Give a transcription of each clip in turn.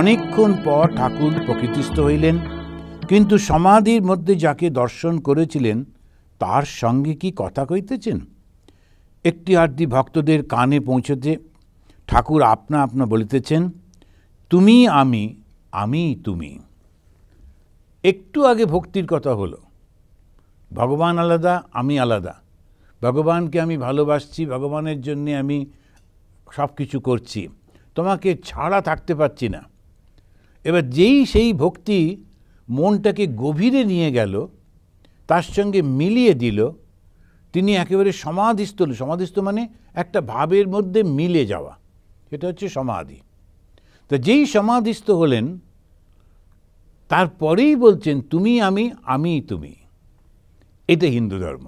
অনেকক্ষণ পর ঠাকুর প্রকৃতিস্থ হইলেন কিন্তু সমাধির মধ্যে যাকে দর্শন করেছিলেন তার সঙ্গে কি কথা কইতেছেন একটি আধটি ভক্তদের কানে পৌঁছতে ঠাকুর আপনা আপনা বলিতেছেন তুমি আমি আমি তুমি একটু আগে ভক্তির কথা হলো ভগবান আলাদা আমি আলাদা ভগবানকে আমি ভালোবাসছি ভগবানের জন্যে আমি সব কিছু করছি তোমাকে ছাড়া থাকতে পারছি না এবার যেই সেই ভক্তি মনটাকে গভীরে নিয়ে গেল তার সঙ্গে মিলিয়ে দিল তিনি একেবারে সমাধিস্থ সমাধিস্থ মানে একটা ভাবের মধ্যে মিলে যাওয়া এটা হচ্ছে সমাধি তো যেই সমাধিস্থ হলেন তারপরেই বলছেন তুমি আমি আমি তুমি এটা হিন্দু ধর্ম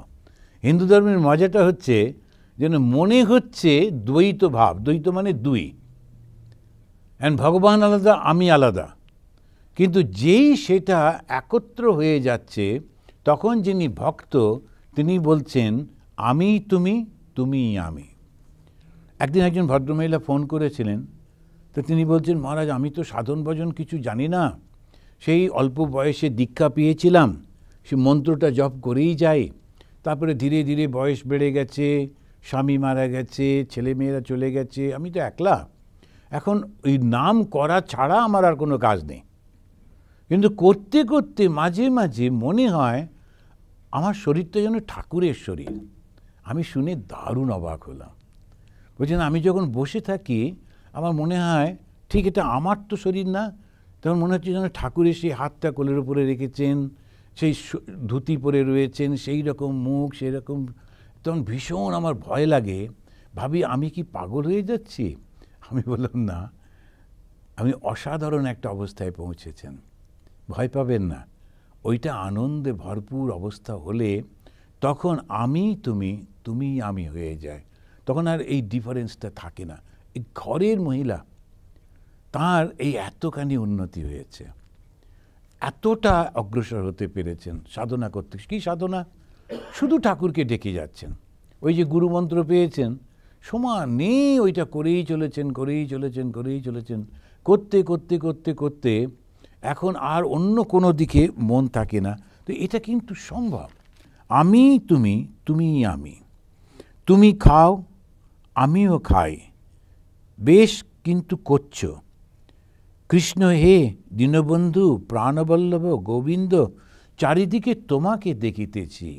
হিন্দু ধর্মের মজাটা হচ্ছে যেন মনে হচ্ছে দ্বৈত ভাব দ্বৈত মানে দুই অ্যান্ড ভগবান আলাদা আমি আলাদা কিন্তু যেই সেটা একত্র হয়ে যাচ্ছে তখন যিনি ভক্ত তিনি বলছেন আমি তুমি তুমি আমি একদিন একজন ভদ্রমহিলা ফোন করেছিলেন তো তিনি বলছেন মহারাজ আমি তো সাধন ভজন কিছু জানি না সেই অল্প বয়সে দীক্ষা পেয়েছিলাম সে মন্ত্রটা জপ করেই যাই তারপরে ধীরে ধীরে বয়স বেড়ে গেছে স্বামী মারা গেছে ছেলেমেয়েরা চলে গেছে আমি তো একলা এখন ওই নাম করা ছাড়া আমার আর কোনো কাজ নেই কিন্তু করতে করতে মাঝে মাঝে মনে হয় আমার শরীরটা যেন ঠাকুরের শরীর আমি শুনে দারুণ অবাক হলাম বলছেন আমি যখন বসে থাকি আমার মনে হয় ঠিক এটা আমার তো শরীর না তখন মনে হচ্ছে যেন ঠাকুরের সেই হাতটা কোলের উপরে রেখেছেন সেই ধুতি পরে রয়েছেন সেই রকম মুখ সেই রকম তখন ভীষণ আমার ভয় লাগে ভাবি আমি কি পাগল হয়ে যাচ্ছি আমি বললাম না আমি অসাধারণ একটা অবস্থায় পৌঁছেছেন ভয় পাবেন না ওইটা আনন্দে ভরপুর অবস্থা হলে তখন আমি তুমি তুমি আমি হয়ে যায় তখন আর এই ডিফারেন্সটা থাকে না এই ঘরের মহিলা তার এই এতখানি উন্নতি হয়েছে এতটা অগ্রসর হতে পেরেছেন সাধনা করতে কী সাধনা শুধু ঠাকুরকে ডেকে যাচ্ছেন ওই যে গুরুমন্ত্র পেয়েছেন সমানে ওইটা করেই চলেছেন করেই চলেছেন করেই চলেছেন করতে করতে করতে করতে এখন আর অন্য কোনো দিকে মন থাকে না তো এটা কিন্তু সম্ভব আমি তুমি তুমি আমি তুমি খাও আমিও খাই বেশ কিন্তু করছ কৃষ্ণ হে দীনবন্ধু প্রাণবল্লভ গোবিন্দ চারিদিকে তোমাকে দেখিতেছি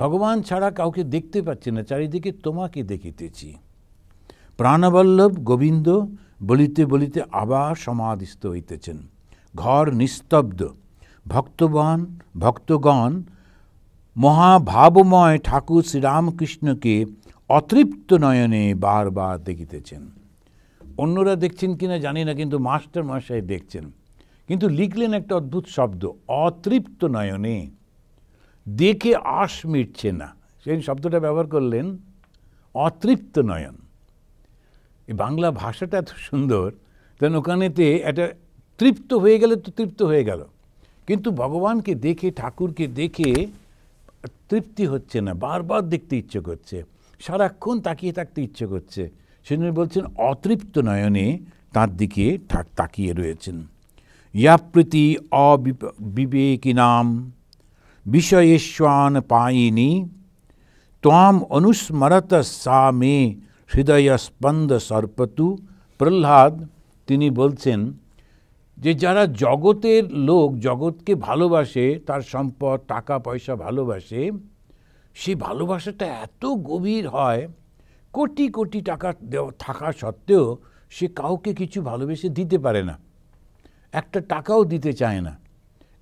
ভগবান ছাড়া কাউকে দেখতে পাচ্ছি না চারিদিকে তোমাকে দেখিতেছি প্রাণবল্লভ গোবিন্দ বলিতে বলিতে আবার সমাধিস্থ হইতেছেন ঘর নিস্তব্ধ ভক্তবান ভক্তগণ মহাভাবময় ঠাকুর শ্রীরামকৃষ্ণকে অতৃপ্ত নয়নে বারবার দেখিতেছেন অন্যরা দেখছেন কিনা জানি না কিন্তু মাস্টার মাস্টারমশাই দেখছেন কিন্তু লিখলেন একটা অদ্ভুত শব্দ অতৃপ্ত নয়নে দেখে আশ মিটছে না সেই শব্দটা ব্যবহার করলেন অতৃপ্ত নয়ন এই বাংলা ভাষাটা এত সুন্দর যেন ওখানেতে একটা তৃপ্ত হয়ে গেলে তো তৃপ্ত হয়ে গেল কিন্তু ভগবানকে দেখে ঠাকুরকে দেখে তৃপ্তি হচ্ছে না বারবার দেখতে ইচ্ছে করছে সারাক্ষণ তাকিয়ে থাকতে ইচ্ছে করছে সেজন্য বলছেন অতৃপ্ত নয়নে তার দিকে তাকিয়ে রয়েছেন ইয়াপ্রীতি নাম বিষয়েশ্বান পায়নি তাম অনুস্মরত সা মে হৃদয়স্পন্দ সর্পতু প্রহ্লাদ তিনি বলছেন যে যারা জগতের লোক জগৎকে ভালোবাসে তার সম্পদ টাকা পয়সা ভালোবাসে সে ভালোবাসাটা এত গভীর হয় কোটি কোটি টাকা দেওয়া থাকা সত্ত্বেও সে কাউকে কিছু ভালোবেসে দিতে পারে না একটা টাকাও দিতে চায় না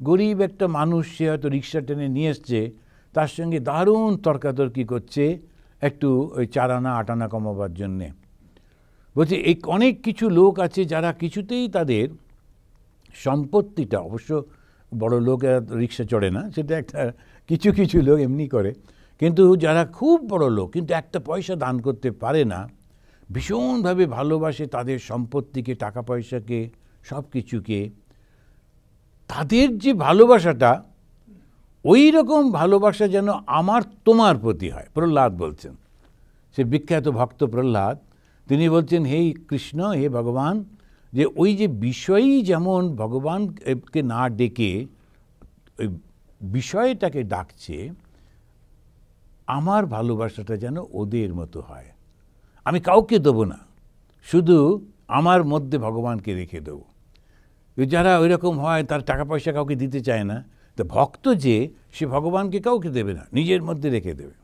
গরিব একটা মানুষ সে হয়তো রিক্সা টেনে নিয়ে এসছে তার সঙ্গে দারুণ তর্কাতর্কি করছে একটু ওই চারানা আটানা কমাবার জন্যে বলছি এই অনেক কিছু লোক আছে যারা কিছুতেই তাদের সম্পত্তিটা অবশ্য বড় লোক রিক্সা চড়ে না সেটা একটা কিছু কিছু লোক এমনি করে কিন্তু যারা খুব বড় লোক কিন্তু একটা পয়সা দান করতে পারে না ভীষণভাবে ভালোবাসে তাদের সম্পত্তিকে টাকা পয়সাকে সব কিছুকে তাদের যে ভালোবাসাটা ওই রকম ভালোবাসা যেন আমার তোমার প্রতি হয় প্রহ্লাদ বলছেন সে বিখ্যাত ভক্ত প্রহ্লাদ তিনি বলছেন হে কৃষ্ণ হে ভগবান যে ওই যে বিষয়ই যেমন ভগবানকে না ডেকে ওই বিষয়টাকে ডাকছে আমার ভালোবাসাটা যেন ওদের মতো হয় আমি কাউকে দেবো না শুধু আমার মধ্যে ভগবানকে রেখে দেবো যারা ওই রকম হয় তার টাকা পয়সা কাউকে দিতে চায় না তো ভক্ত যে সে ভগবানকে কাউকে দেবে না নিজের মধ্যে রেখে দেবে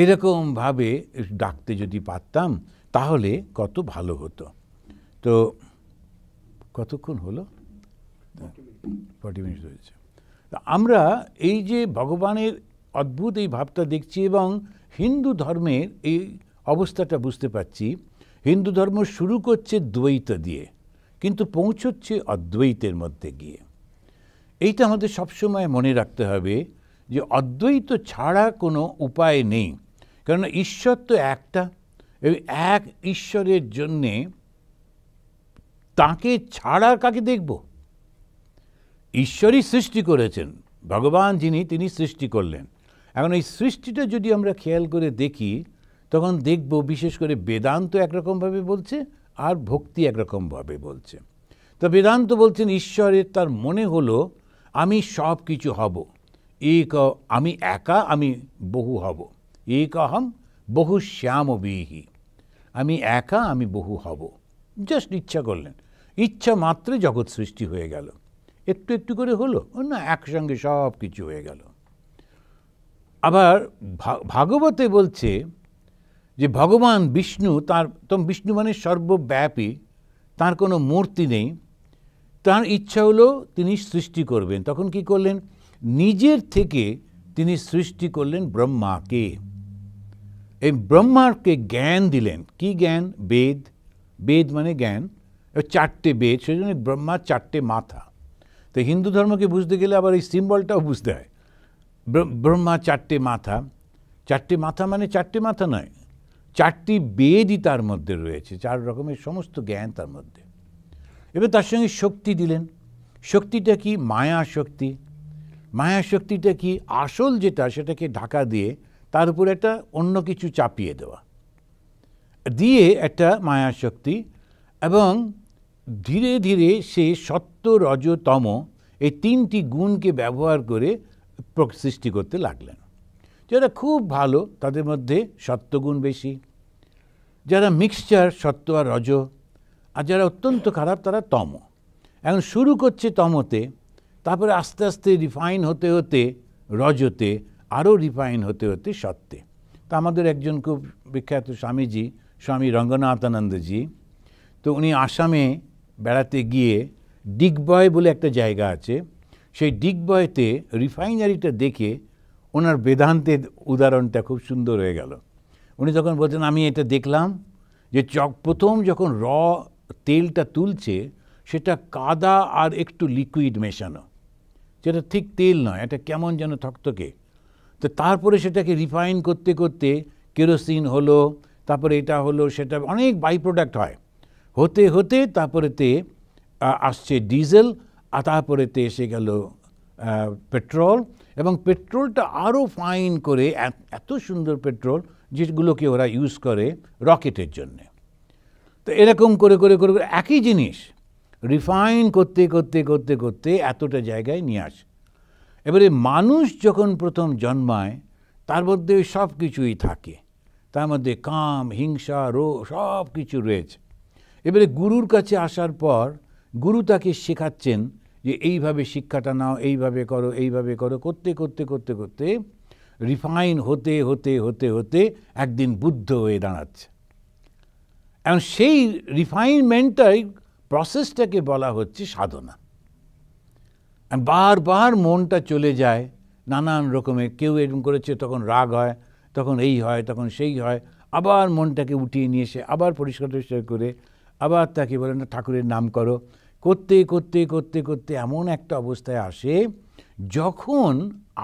এরকমভাবে ডাকতে যদি পারতাম তাহলে কত ভালো হতো তো কতক্ষণ হলো ফর্টি মিনিট হয়েছে আমরা এই যে ভগবানের অদ্ভুত এই ভাবটা দেখছি এবং হিন্দু ধর্মের এই অবস্থাটা বুঝতে পারছি হিন্দু ধর্ম শুরু করছে দ্বৈত দিয়ে কিন্তু পৌঁছচ্ছে অদ্বৈতের মধ্যে গিয়ে এইটা আমাদের সবসময় মনে রাখতে হবে যে অদ্বৈত ছাড়া কোনো উপায় নেই কারণ ঈশ্বর তো একটা এবং এক ঈশ্বরের জন্যে তাকে ছাড়া কাকে দেখব ঈশ্বরই সৃষ্টি করেছেন ভগবান যিনি তিনি সৃষ্টি করলেন এখন এই সৃষ্টিটা যদি আমরা খেয়াল করে দেখি তখন দেখব বিশেষ করে বেদান্ত একরকমভাবে বলছে আর ভক্তি একরকমভাবে বলছে তো বেদান্ত বলছেন ঈশ্বরের তার মনে হলো আমি সব কিছু হব এক আমি একা আমি বহু হব এক অহম বহু শ্যাম বিহি আমি একা আমি বহু হব জাস্ট ইচ্ছা করলেন ইচ্ছা মাত্রে জগৎ সৃষ্টি হয়ে গেল একটু একটু করে হলো না একসঙ্গে সব কিছু হয়ে গেল আবার ভাগবতে বলছে যে ভগবান বিষ্ণু তার তো বিষ্ণু মানে সর্বব্যাপী তার কোনো মূর্তি নেই তার ইচ্ছা হলো তিনি সৃষ্টি করবেন তখন কি করলেন নিজের থেকে তিনি সৃষ্টি করলেন ব্রহ্মাকে এই ব্রহ্মাকে জ্ঞান দিলেন কি জ্ঞান বেদ বেদ মানে জ্ঞান চারটে বেদ সেই জন্য ব্রহ্মার চারটে মাথা তো হিন্দু ধর্মকে বুঝতে গেলে আবার এই সিম্বলটাও বুঝতে হয় ব্রহ্মা চারটে মাথা চারটে মাথা মানে চারটে মাথা নয় চারটি বেদই তার মধ্যে রয়েছে চার রকমের সমস্ত জ্ঞান তার মধ্যে এবার তার সঙ্গে শক্তি দিলেন শক্তিটা কি মায়া শক্তি মায়া শক্তিটা কি আসল যেটা সেটাকে ঢাকা দিয়ে তার উপরে একটা অন্য কিছু চাপিয়ে দেওয়া দিয়ে একটা মায়া শক্তি এবং ধীরে ধীরে সে সত্য রজতম এই তিনটি গুণকে ব্যবহার করে সৃষ্টি করতে লাগলেন যারা খুব ভালো তাদের মধ্যে সত্যগুণ বেশি যারা মিক্সচার সত্য আর রজ আর যারা অত্যন্ত খারাপ তারা তম এখন শুরু করছে তমতে তারপরে আস্তে আস্তে রিফাইন হতে হতে রজতে আরও রিফাইন হতে হতে সত্যে তা আমাদের একজন খুব বিখ্যাত স্বামীজি স্বামী রঙ্গনাথানন্দজি তো উনি আসামে বেড়াতে গিয়ে ডিগবয় বলে একটা জায়গা আছে সেই ডিগবয়তে রিফাইনারিটা দেখে ওনার বেদান্তের উদাহরণটা খুব সুন্দর হয়ে গেল উনি যখন বলছেন আমি এটা দেখলাম যে চক প্রথম যখন র তেলটা তুলছে সেটা কাদা আর একটু লিকুইড মেশানো যেটা ঠিক তেল নয় এটা কেমন যেন থকথকে তো তারপরে সেটাকে রিফাইন করতে করতে কেরোসিন হলো তারপরে এটা হলো সেটা অনেক বাই প্রোডাক্ট হয় হতে হতে তারপরেতে আসছে ডিজেল আর তারপরেতে এসে গেল পেট্রোল এবং পেট্রোলটা আরও ফাইন করে এত সুন্দর পেট্রোল যেগুলোকে ওরা ইউজ করে রকেটের জন্যে তো এরকম করে করে করে করে একই জিনিস রিফাইন করতে করতে করতে করতে এতটা জায়গায় নিয়ে আসে এবারে মানুষ যখন প্রথম জন্মায় তার মধ্যে সব কিছুই থাকে তার মধ্যে কাম হিংসা রো সব কিছু রয়েছে এবারে গুরুর কাছে আসার পর গুরু তাকে শেখাচ্ছেন যে এইভাবে শিক্ষাটা নাও এইভাবে করো এইভাবে করো করতে করতে করতে করতে রিফাইন হতে হতে হতে হতে একদিন বুদ্ধ হয়ে দাঁড়াচ্ছে এবং সেই রিফাইনমেন্টটাই প্রসেসটাকে বলা হচ্ছে সাধনা বারবার মনটা চলে যায় নানান রকমের কেউ এরকম করেছে তখন রাগ হয় তখন এই হয় তখন সেই হয় আবার মনটাকে উঠিয়ে নিয়ে এসে আবার পরিষ্কার টরিষ্কার করে আবার তাকে বলে না ঠাকুরের নাম করো করতে করতে করতে করতে এমন একটা অবস্থায় আসে যখন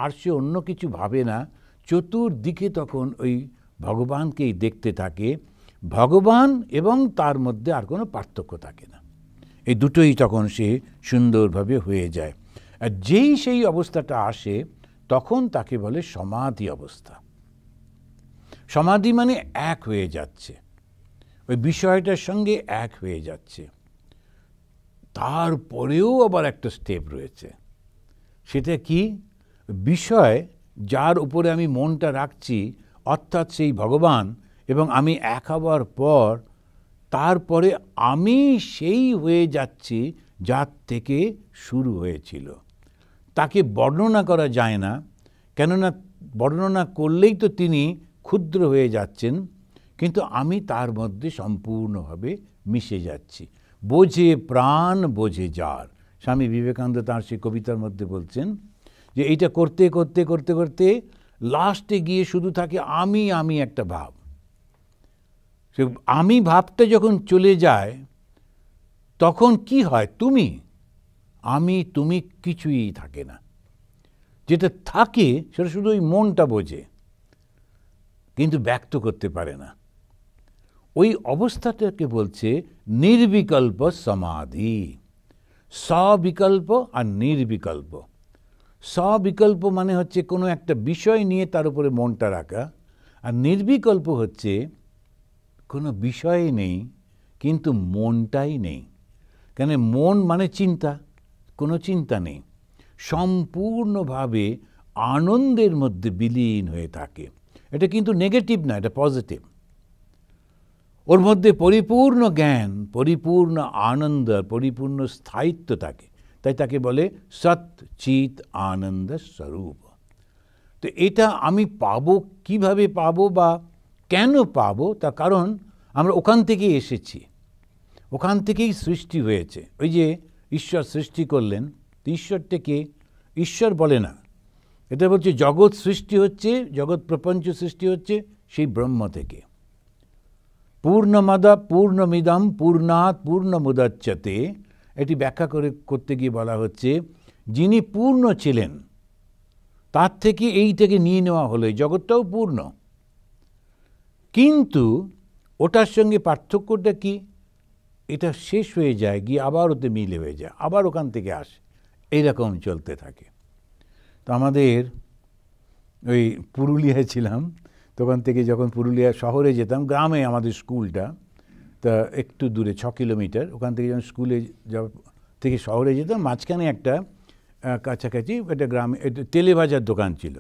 আর সে অন্য কিছু ভাবে না চতুর্দিকে তখন ওই ভগবানকেই দেখতে থাকে ভগবান এবং তার মধ্যে আর কোনো পার্থক্য থাকে না এই দুটোই তখন সে সুন্দরভাবে হয়ে যায় আর যেই সেই অবস্থাটা আসে তখন তাকে বলে সমাধি অবস্থা সমাধি মানে এক হয়ে যাচ্ছে ওই বিষয়টার সঙ্গে এক হয়ে যাচ্ছে তারপরেও আবার একটা স্টেপ রয়েছে সেটা কি বিষয় যার উপরে আমি মনটা রাখছি অর্থাৎ সেই ভগবান এবং আমি এক হবার পর তারপরে আমি সেই হয়ে যাচ্ছি যার থেকে শুরু হয়েছিল তাকে বর্ণনা করা যায় না কেননা বর্ণনা করলেই তো তিনি ক্ষুদ্র হয়ে যাচ্ছেন কিন্তু আমি তার মধ্যে সম্পূর্ণভাবে মিশে যাচ্ছি বোঝে প্রাণ বোঝে যার স্বামী বিবেকানন্দ তাঁর সেই কবিতার মধ্যে বলছেন যে এইটা করতে করতে করতে করতে লাস্টে গিয়ে শুধু থাকে আমি আমি একটা ভাব সে আমি ভাবটা যখন চলে যায় তখন কি হয় তুমি আমি তুমি কিছুই থাকে না যেটা থাকে সেটা শুধু ওই মনটা বোঝে কিন্তু ব্যক্ত করতে পারে না ওই অবস্থাটাকে বলছে নির্বিকল্প সমাধি সবিকল্প আর নির্বিকল্প সবিকল্প মানে হচ্ছে কোনো একটা বিষয় নিয়ে তার উপরে মনটা রাখা আর নির্বিকল্প হচ্ছে কোনো বিষয় নেই কিন্তু মনটাই নেই কেন মন মানে চিন্তা কোনো চিন্তা নেই সম্পূর্ণভাবে আনন্দের মধ্যে বিলীন হয়ে থাকে এটা কিন্তু নেগেটিভ না এটা পজিটিভ ওর মধ্যে পরিপূর্ণ জ্ঞান পরিপূর্ণ আনন্দ পরিপূর্ণ স্থায়িত্ব থাকে তাই তাকে বলে সৎ চিত আনন্দ স্বরূপ তো এটা আমি পাব কিভাবে পাব বা কেন পাব তা কারণ আমরা ওখান থেকেই এসেছি ওখান থেকেই সৃষ্টি হয়েছে ওই যে ঈশ্বর সৃষ্টি করলেন তো ঈশ্বরটাকে ঈশ্বর বলে না এটা বলছে জগৎ সৃষ্টি হচ্ছে জগৎ প্রপঞ্চ সৃষ্টি হচ্ছে সেই ব্রহ্ম থেকে পূর্ণমদ পূর্ণমিদম পূর্ণাৎ পূর্ণমুদাচ্যতে এটি ব্যাখ্যা করে করতে গিয়ে বলা হচ্ছে যিনি পূর্ণ ছিলেন তার থেকে এই থেকে নিয়ে নেওয়া হলো জগৎটাও পূর্ণ কিন্তু ওটার সঙ্গে পার্থক্যটা কি এটা শেষ হয়ে যায় গিয়ে আবার ওতে মিলে হয়ে যায় আবার ওখান থেকে আসে এইরকম চলতে থাকে তো আমাদের ওই পুরুলিয়ায় ছিলাম তখন থেকে যখন পুরুলিয়া শহরে যেতাম গ্রামে আমাদের স্কুলটা তা একটু দূরে ছ কিলোমিটার ওখান থেকে যখন স্কুলে থেকে শহরে যেতাম মাঝখানে একটা কাছাকাছি একটা গ্রামে তেলেভাজার দোকান ছিল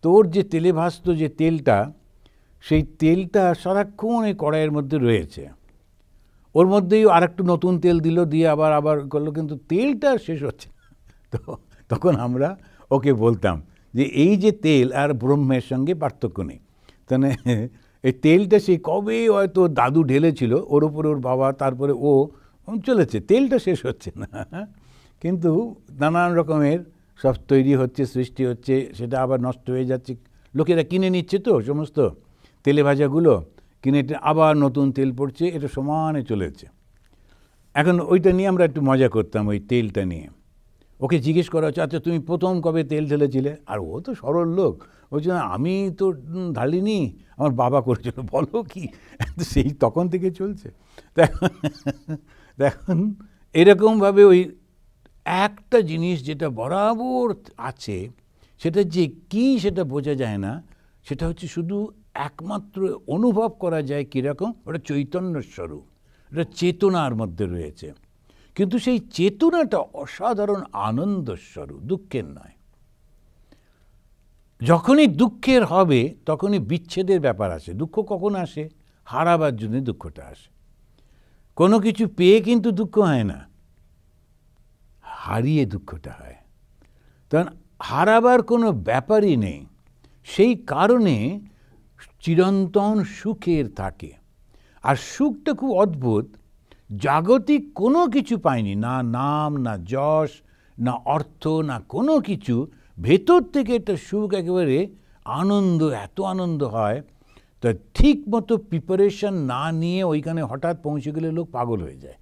তো ওর যে তেলে ভাজতো যে তেলটা সেই তেলটা সারাক্ষণ এই কড়াইয়ের মধ্যে রয়েছে ওর মধ্যেই আর একটু নতুন তেল দিল দিয়ে আবার আবার করলো কিন্তু তেলটা শেষ হচ্ছে তো তখন আমরা ওকে বলতাম যে এই যে তেল আর ব্রহ্মের সঙ্গে পার্থক্য নেই তাহলে মানে এই তেলটা সেই কবে হয়তো দাদু ঢেলেছিল ওর উপরে ওর বাবা তারপরে ও চলেছে তেলটা শেষ হচ্ছে না কিন্তু নানান রকমের সব তৈরি হচ্ছে সৃষ্টি হচ্ছে সেটা আবার নষ্ট হয়ে যাচ্ছে লোকেরা কিনে নিচ্ছে তো সমস্ত তেলে ভাজাগুলো কিনে আবার নতুন তেল পড়ছে এটা সমানে চলেছে এখন ওইটা নিয়ে আমরা একটু মজা করতাম ওই তেলটা নিয়ে ওকে জিজ্ঞেস করা হচ্ছে আচ্ছা তুমি প্রথম কবে তেল ঢেলেছিলে আর ও তো সরল লোক বলছে আমি তো ঢালিনি আমার বাবা করেছিল বলো কি সেই তখন থেকে চলছে দেখুন এরকমভাবে ওই একটা জিনিস যেটা বরাবর আছে সেটা যে কি সেটা বোঝা যায় না সেটা হচ্ছে শুধু একমাত্র অনুভব করা যায় কীরকম ওটা চৈতন্য স্বরূপ চেতনার মধ্যে রয়েছে কিন্তু সেই চেতনাটা অসাধারণ আনন্দস্বরূপ দুঃখের নয় যখনই দুঃখের হবে তখনই বিচ্ছেদের ব্যাপার আসে দুঃখ কখন আসে হারাবার জন্য দুঃখটা আসে কোনো কিছু পেয়ে কিন্তু দুঃখ হয় না হারিয়ে দুঃখটা হয় তখন হারাবার কোনো ব্যাপারই নেই সেই কারণে চিরন্তন সুখের থাকে আর সুখটা খুব অদ্ভুত জাগতিক কোনো কিছু পাইনি না নাম না যশ না অর্থ না কোনো কিছু ভেতর থেকে একটা সুখ একেবারে আনন্দ এত আনন্দ হয় তা ঠিক মতো প্রিপারেশন না নিয়ে ওইখানে হঠাৎ পৌঁছে গেলে লোক পাগল হয়ে যায়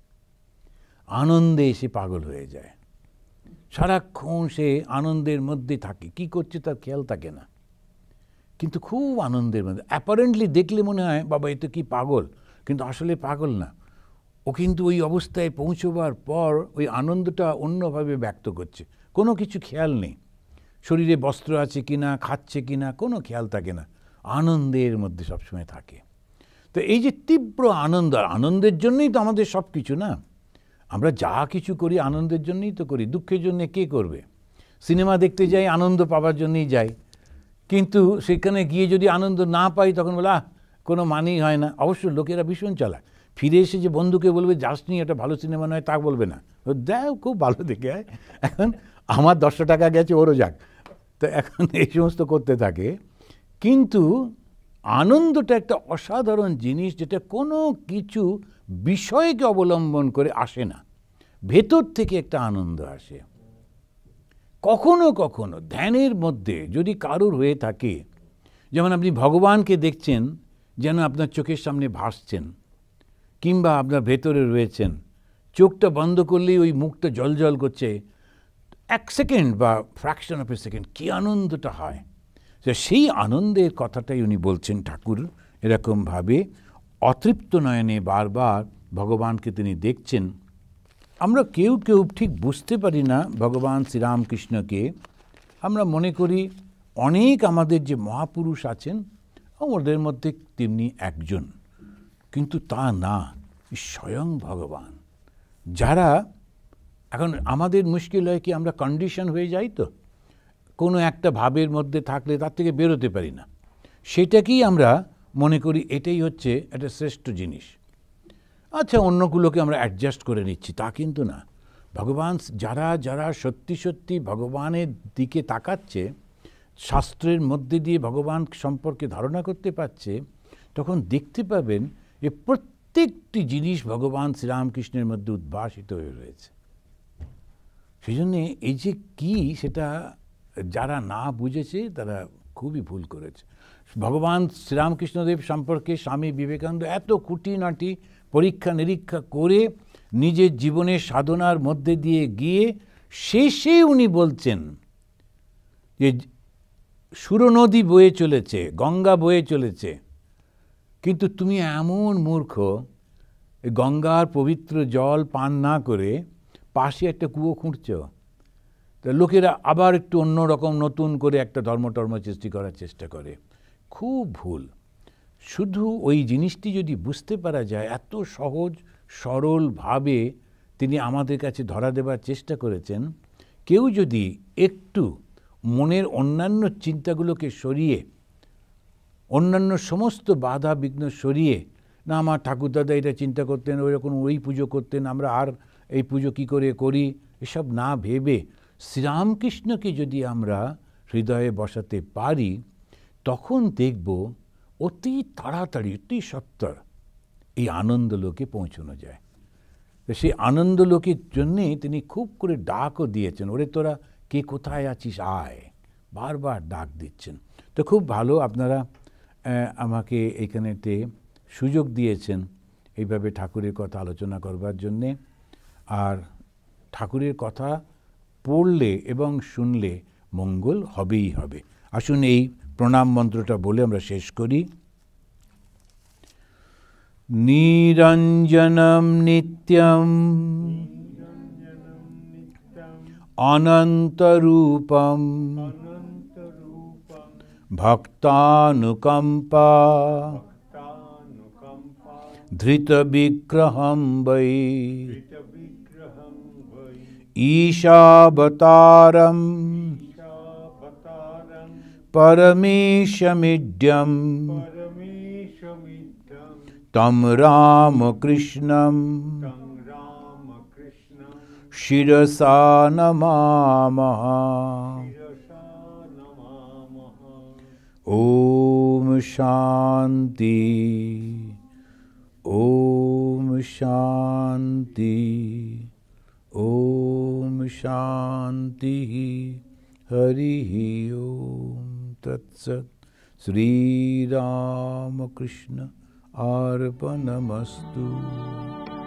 আনন্দে এসে পাগল হয়ে যায় সারাক্ষণ সে আনন্দের মধ্যে থাকে কি করছে তার খেয়াল থাকে না কিন্তু খুব আনন্দের মধ্যে অ্যাপারেন্টলি দেখলে মনে হয় বাবা এ তো কি পাগল কিন্তু আসলে পাগল না ও কিন্তু ওই অবস্থায় পৌঁছবার পর ওই আনন্দটা অন্যভাবে ব্যক্ত করছে কোনো কিছু খেয়াল নেই শরীরে বস্ত্র আছে কি না খাচ্ছে কি না কোনো খেয়াল থাকে না আনন্দের মধ্যে সবসময় থাকে তো এই যে তীব্র আনন্দ আনন্দের জন্যই তো আমাদের সব কিছু না আমরা যা কিছু করি আনন্দের জন্যই তো করি দুঃখের জন্যে কে করবে সিনেমা দেখতে যাই আনন্দ পাওয়ার জন্যই যাই কিন্তু সেখানে গিয়ে যদি আনন্দ না পাই তখন বলে আহ কোনো মানেই হয় না অবশ্য লোকেরা ভীষণ চালায় ফিরে এসে যে বন্ধুকে বলবে নি এটা ভালো সিনেমা নয় তা বলবে না দেখ খুব ভালো দেখে এখন আমার দশটা টাকা গেছে ওরও যাক তো এখন এই সমস্ত করতে থাকে কিন্তু আনন্দটা একটা অসাধারণ জিনিস যেটা কোনো কিছু বিষয়কে অবলম্বন করে আসে না ভেতর থেকে একটা আনন্দ আসে কখনো কখনো ধ্যানের মধ্যে যদি কারুর হয়ে থাকে যেমন আপনি ভগবানকে দেখছেন যেন আপনার চোখের সামনে ভাসছেন কিংবা আপনার ভেতরে রয়েছেন চোখটা বন্ধ করলেই ওই মুখটা জল করছে এক সেকেন্ড বা ফ্র্যাকশন অফ এ সেকেন্ড কী আনন্দটা হয় তো সেই আনন্দের কথাটাই উনি বলছেন ঠাকুর এরকমভাবে অতৃপ্ত নয়নে বারবার ভগবানকে তিনি দেখছেন আমরা কেউ কেউ ঠিক বুঝতে পারি না ভগবান শ্রীরামকৃষ্ণকে আমরা মনে করি অনেক আমাদের যে মহাপুরুষ আছেন ওদের মধ্যে তেমনি একজন কিন্তু তা না স্বয়ং ভগবান যারা এখন আমাদের মুশকিল হয় কি আমরা কন্ডিশন হয়ে যাই তো কোনো একটা ভাবের মধ্যে থাকলে তার থেকে বেরোতে পারি না সেটাকেই আমরা মনে করি এটাই হচ্ছে একটা শ্রেষ্ঠ জিনিস আচ্ছা অন্যগুলোকে আমরা অ্যাডজাস্ট করে নিচ্ছি তা কিন্তু না ভগবান যারা যারা সত্যি সত্যি ভগবানের দিকে তাকাচ্ছে শাস্ত্রের মধ্যে দিয়ে ভগবান সম্পর্কে ধারণা করতে পারছে তখন দেখতে পাবেন এ প্রত্যেকটি জিনিস ভগবান শ্রীরামকৃষ্ণের মধ্যে উদ্ভাসিত হয়ে রয়েছে সেই জন্যে এই যে কি সেটা যারা না বুঝেছে তারা খুবই ভুল করেছে ভগবান শ্রীরামকৃষ্ণদেব সম্পর্কে স্বামী বিবেকানন্দ এত কুটিনাটি পরীক্ষা নিরীক্ষা করে নিজের জীবনের সাধনার মধ্যে দিয়ে গিয়ে শেষে উনি বলছেন যে সুরনদী বয়ে চলেছে গঙ্গা বয়ে চলেছে কিন্তু তুমি এমন মূর্খ গঙ্গার পবিত্র জল পান না করে পাশে একটা কুয়ো খুঁড়ছ তা লোকেরা আবার একটু অন্য রকম নতুন করে একটা ধর্মটর্ম সৃষ্টি করার চেষ্টা করে খুব ভুল শুধু ওই জিনিসটি যদি বুঝতে পারা যায় এত সহজ সরলভাবে তিনি আমাদের কাছে ধরা দেবার চেষ্টা করেছেন কেউ যদি একটু মনের অন্যান্য চিন্তাগুলোকে সরিয়ে অন্যান্য সমস্ত বাধা বিঘ্ন সরিয়ে না আমার ঠাকুরদাদা এটা চিন্তা করতেন ওই রকম ওই পুজো করতেন আমরা আর এই পুজো কি করে করি এসব না ভেবে শ্রীরামকৃষ্ণকে যদি আমরা হৃদয়ে বসাতে পারি তখন দেখব অতি তাড়াতাড়ি অতি সত্তর এই আনন্দলোকে পৌঁছানো যায় তো সেই আনন্দলোকের জন্যে তিনি খুব করে ডাকও দিয়েছেন ওরে তোরা কে কোথায় আছিস আয় বারবার ডাক দিচ্ছেন তো খুব ভালো আপনারা আমাকে এইখানেতে সুযোগ দিয়েছেন এইভাবে ঠাকুরের কথা আলোচনা করবার জন্যে আর ঠাকুরের কথা পড়লে এবং শুনলে মঙ্গল হবেই হবে আসুন এই প্রণাম মন্ত্রটা বলে আমরা শেষ করি নিরঞ্জনম নিত্যম অনন্তরূপম भक्तानुकंपा धृतविग्रहं वै ईशावतारं परमेशमिड्यं तं रामकृष्णं शिरसा नमामः ॐ शान्ति ॐ शान्ति ॐ शान्तिः हरिः ॐ तत्सत् श्रीरामकृष्ण आर्पणमस्तु